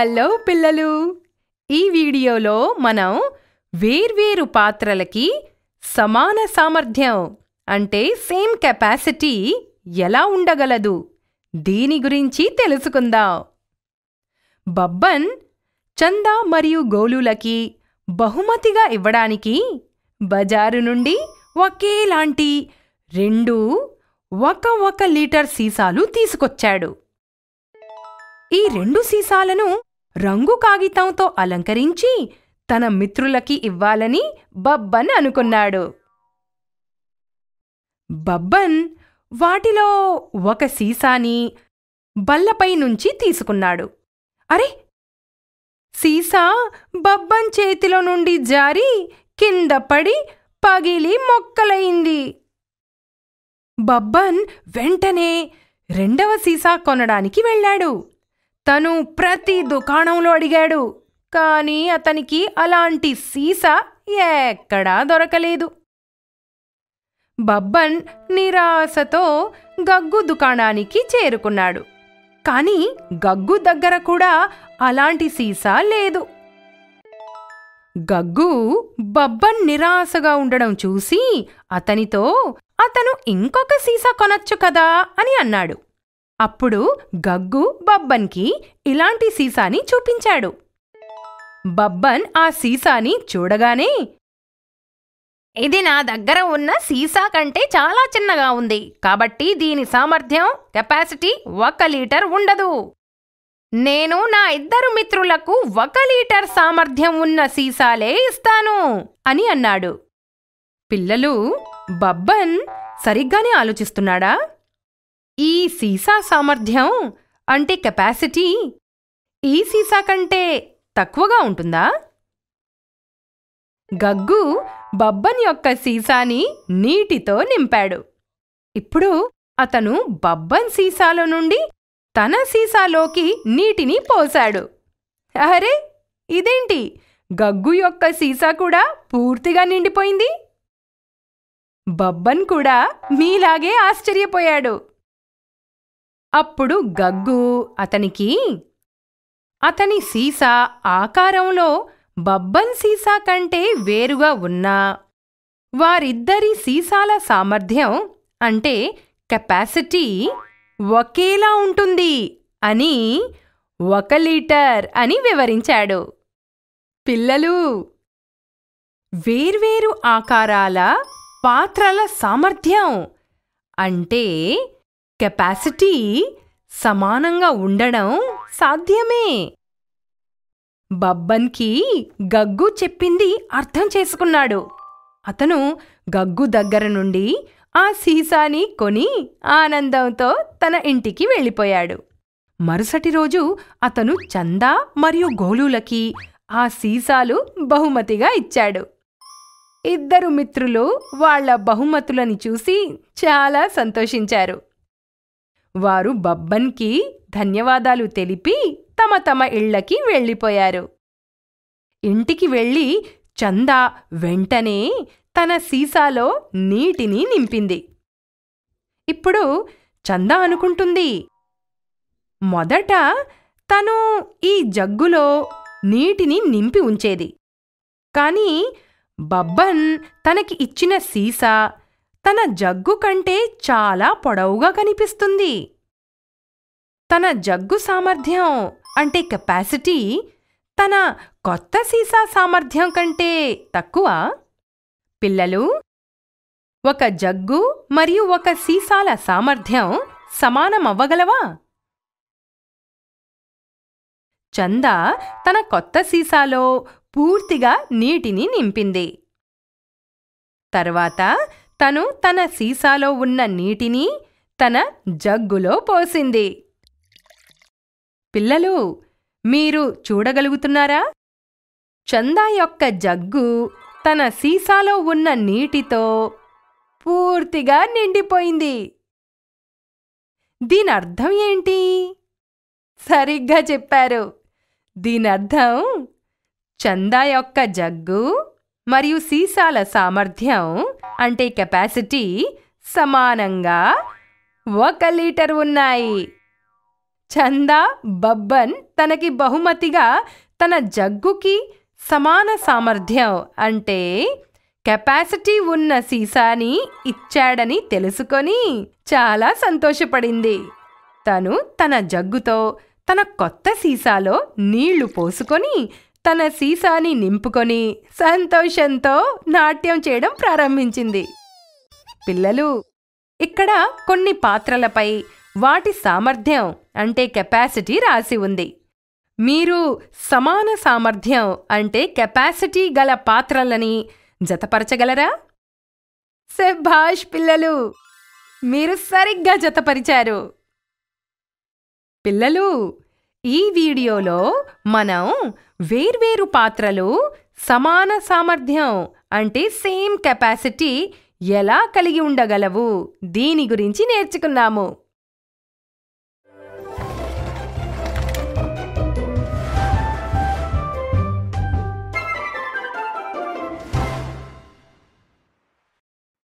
hello పిల్లలు ఈ వీడియోలో మనం వేర్వేరు పాత్రలకి సమాన సామర్థ్యం అంటే సేమ్ కెపాసిటీ ఎలా ఉండగలదు దీని గురించి తెలుసుకుందాం బబ్బన్ చందా మరియు గోలులకి బహుమతిగా ఇవ్వడానికి బజారు నుండి ఒకేలాంటి రెండు ఒక ఒక లీటర్ సీసాలు తీసుకొచ్చాడు ఈ రెండు సీసాలను రంగు కాగితంతో అలంకరించి తన మిత్రులకి ఇవ్వాలని బబ్బన్ అనుకున్నాడు బబ్బన్ వాటిలో ఒక సీసాని బల్లపై నుంచి తీసుకున్నాడు అరే సీసా బబ్బన్ చేతిలో నుండి జారి కింద పడి పగిలి మొక్కలయింది బబ్బన్ వెంటనే రెండవ సీసా కొనడానికి వెళ్ళాడు తను ప్రతి దుకాణంలో అడిగాడు కానీ అతనికి అలాంటి సీసా ఎక్కడా దొరకలేదు బబ్బన్ నిరాశతో గగ్గు దుకాణానికి చేరుకున్నాడు కానీ గగ్గు దగ్గర కూడా అలాంటి సీసా లేదు గగ్గు బబ్బన్ నిరాశగా ఉండడం చూసి అతనితో అతను ఇంకొక సీసా కొనొచ్చు కదా అని అన్నాడు అప్పుడు గగ్గు బబ్బన్కి ఇలాంటి సీసాని చూపించాడు బబ్బన్ ఆ సీసాని చూడగానే ఇది నా దగ్గర ఉన్న సీసా కంటే చాలా చిన్నగా ఉంది కాబట్టి దీని సామర్థ్యం కెపాసిటీ ఒక లీటర్ ఉండదు నేను నా ఇద్దరు మిత్రులకు ఒక లీటర్ సామర్థ్యం ఉన్న సీసాలే ఇస్తాను అని అన్నాడు పిల్లలు బబ్బన్ సరిగ్గానే ఆలోచిస్తున్నాడా ఈ సీసా సామర్థ్యం అంటే కెపాసిటీ ఈ సీసా కంటే తక్కువగా ఉంటుందా గగ్గు బబ్బన్ యొక్క సీసాని నీటితో నింపాడు ఇప్పుడు అతను బబ్బన్ సీసాలో నుండి తన సీసాలోకి నీటిని పోశాడు అరే ఇదేంటి గగ్గు యొక్క సీసా కూడా పూర్తిగా నిండిపోయింది బబ్బన్ కూడా మీలాగే ఆశ్చర్యపోయాడు అప్పుడు గగ్గు అతనికి అతని సీసా ఆకారంలో బబ్బన్ సీసా కంటే వేరుగా ఉన్నా వారిద్దరి సీసాల సామర్థ్యం అంటే కెపాసిటీ ఒకేలా ఉంటుంది అని ఒక లీటర్ అని వివరించాడు పిల్లలు వేర్వేరు ఆకారాల పాత్రల సామర్థ్యం అంటే కెపాసిటీ సమానంగా ఉండడం సాధ్యమే బబ్బన్కి గగ్గు చెప్పింది అర్థం చేసుకున్నాడు అతను గగ్గు దగ్గర నుండి ఆ సీసాని కొని ఆనందంతో తన ఇంటికి వెళ్ళిపోయాడు మరుసటి రోజు అతను చందా మరియు గోలులకి ఆ సీసాలు బహుమతిగా ఇచ్చాడు ఇద్దరు మిత్రులు వాళ్ల బహుమతులని చూసి చాలా సంతోషించారు వారు బబ్బన్కి ధన్యవాదాలు తెలిపి తమ తమ ఇళ్లకి వెళ్ళిపోయారు ఇంటికి వెళ్ళి చందా వెంటనే తన సీసాలో నీటిని నింపింది ఇప్పుడు చందా అనుకుంటుంది మొదట తను ఈ జగ్గులో నీటిని నింపి ఉంచేది కానీ బబ్బన్ తనకి ఇచ్చిన సీసా తన జగ్గు కంటే చాలా పొడవుగా కనిపిస్తుంది తన జగ్గు సామర్థ్యం అంటే కెపాసిటీ తన కొత్త సీసా సామర్థ్యం కంటే తక్కువ పిల్లలు ఒక జగ్గు మరియు ఒక సీసాల సామర్థ్యం సమానమవ్వగలవా చందా తన కొత్త సీసాలో పూర్తిగా నీటిని నింపింది తర్వాత తను తన సీసాలో ఉన్న నీటిని తన జగ్గులో పోసింది పిల్లలు మీరు చూడగలుగుతున్నారా చందా యొక్క జగ్గు తన సీసాలో ఉన్న నీటితో పూర్తిగా నిండిపోయింది దీని అర్థం ఏంటి సరిగ్గా చెప్పారు దీని చందా యొక్క జగ్గు మరియు సీసాల సామర్థ్యం అంటే కెపాసిటీ సమానంగా ఒక లీటర్ ఉన్నాయి చందా బబ్బన్ తనకి బహుమతిగా తన జగ్గుకి సమాన సామర్థ్యం అంటే కెపాసిటీ ఉన్న సీసాని ఇచ్చాడని తెలుసుకొని చాలా సంతోషపడింది తను తన జగ్గుతో తన కొత్త సీసాలో నీళ్లు పోసుకొని తన సీసాని నింపుకొని సంతోషంతో నాట్యం చేయడం ప్రారంభించింది పిల్లలు ఇక్కడ కొన్ని పాత్రలపై వాటి సామర్థ్యం అంటే కెపాసిటీ రాసి ఉంది మీరు సమాన సామర్థ్యం అంటే కెపాసిటీ గల పాత్రలని జతపరచగలరా సెభాష్ పిల్లలు మీరు సరిగ్గా జతపరిచారు పిల్లలు ఈ వీడియోలో మనం వేర్వేరు పాత్రలు సమాన సామర్థ్యం అంటే సేమ్ కెపాసిటీ ఎలా కలిగి ఉండగలవు దీని గురించి నేర్చుకున్నాము